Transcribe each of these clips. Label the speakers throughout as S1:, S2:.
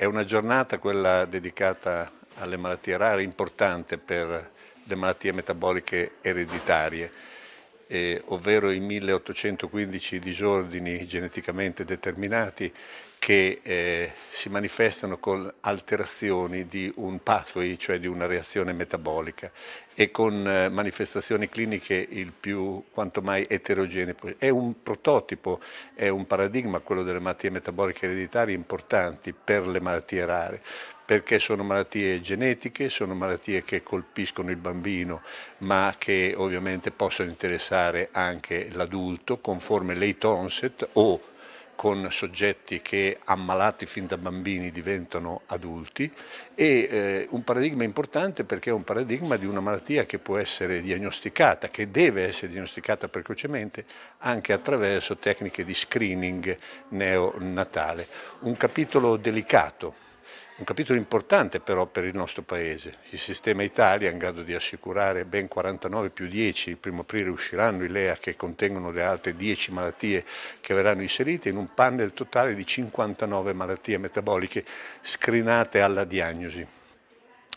S1: È una giornata quella dedicata alle malattie rare, importante per le malattie metaboliche ereditarie eh, ovvero i 1815 disordini geneticamente determinati che eh, si manifestano con alterazioni di un pathway, cioè di una reazione metabolica e con eh, manifestazioni cliniche il più quanto mai eterogenee. È un prototipo, è un paradigma quello delle malattie metaboliche ereditarie importanti per le malattie rare, perché sono malattie genetiche, sono malattie che colpiscono il bambino ma che ovviamente possono interessare anche l'adulto con forme late onset o con soggetti che ammalati fin da bambini diventano adulti e eh, un paradigma importante perché è un paradigma di una malattia che può essere diagnosticata, che deve essere diagnosticata precocemente anche attraverso tecniche di screening neonatale. Un capitolo delicato un capitolo importante però per il nostro Paese. Il sistema Italia è in grado di assicurare ben 49 più 10, il primo aprile usciranno i LEA che contengono le altre 10 malattie che verranno inserite in un panel totale di 59 malattie metaboliche scrinate alla diagnosi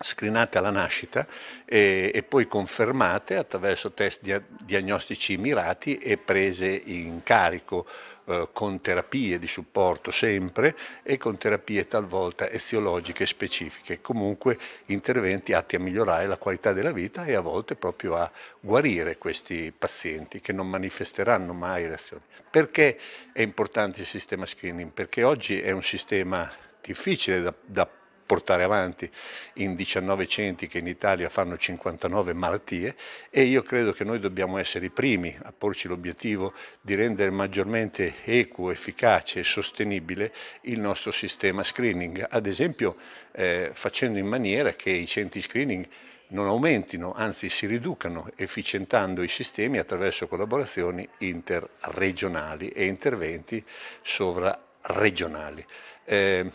S1: screenate alla nascita e, e, poi confermate attraverso test dia, diagnostici mirati e prese in carico eh, con terapie di supporto sempre e con terapie talvolta eziologiche specifiche, comunque interventi atti a migliorare la qualità della vita e a volte proprio a guarire questi pazienti che non manifesteranno mai reazioni. Perché è importante il sistema screening? Perché oggi è un sistema difficile da, da portare avanti in 19 centri che in Italia fanno 59 malattie e io credo che noi dobbiamo essere i primi a porci l'obiettivo di rendere maggiormente equo, efficace e sostenibile il nostro sistema screening, ad esempio eh, facendo in maniera che i centri screening non aumentino, anzi si riducano, efficientando i sistemi attraverso collaborazioni interregionali e interventi sovraregionali. Eh,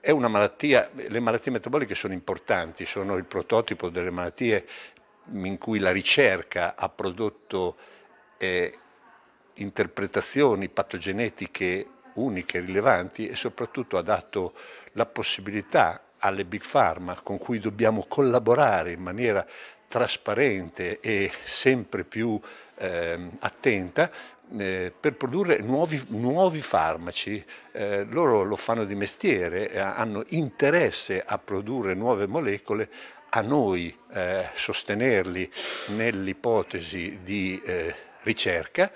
S1: è una malattia, le malattie metaboliche sono importanti, sono il prototipo delle malattie in cui la ricerca ha prodotto eh, interpretazioni patogenetiche uniche, rilevanti e soprattutto ha dato la possibilità alle big pharma con cui dobbiamo collaborare in maniera trasparente e sempre più eh, attenta eh, per produrre nuovi, nuovi farmaci, eh, loro lo fanno di mestiere, eh, hanno interesse a produrre nuove molecole, a noi eh, sostenerli nell'ipotesi di eh, ricerca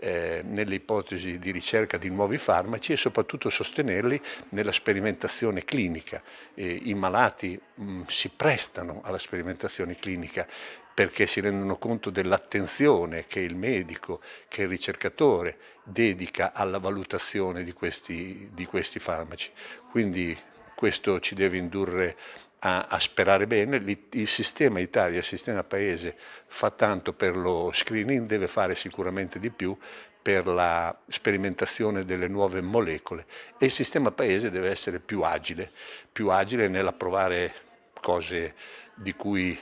S1: eh, nelle ipotesi di ricerca di nuovi farmaci e soprattutto sostenerli nella sperimentazione clinica. Eh, I malati mh, mm, si prestano alla sperimentazione clinica perché si rendono conto dell'attenzione che il medico, che il ricercatore dedica alla valutazione di questi, di questi farmaci. Quindi questo ci deve indurre a, a sperare bene. Il, il sistema Italia, il sistema Paese fa tanto per lo screening, deve fare sicuramente di più per la sperimentazione delle nuove molecole e il sistema Paese deve essere più agile, più agile nell'approvare cose di cui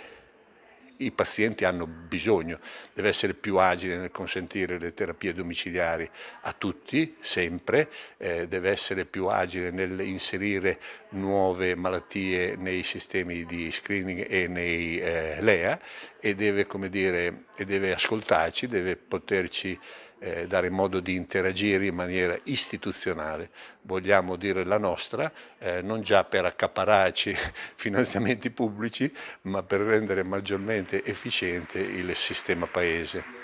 S1: i pazienti hanno bisogno, deve essere più agile nel consentire le terapie domiciliari a tutti, sempre, eh, deve essere più agile nel inserire nuove malattie nei sistemi di screening e nei eh, LEA e deve, dire, e deve ascoltarci, deve poterci eh, dare modo di interagire in maniera istituzionale. Vogliamo dire la nostra, eh, non già per accapararci finanziamenti pubblici, ma per rendere maggiormente efficiente il sistema paese.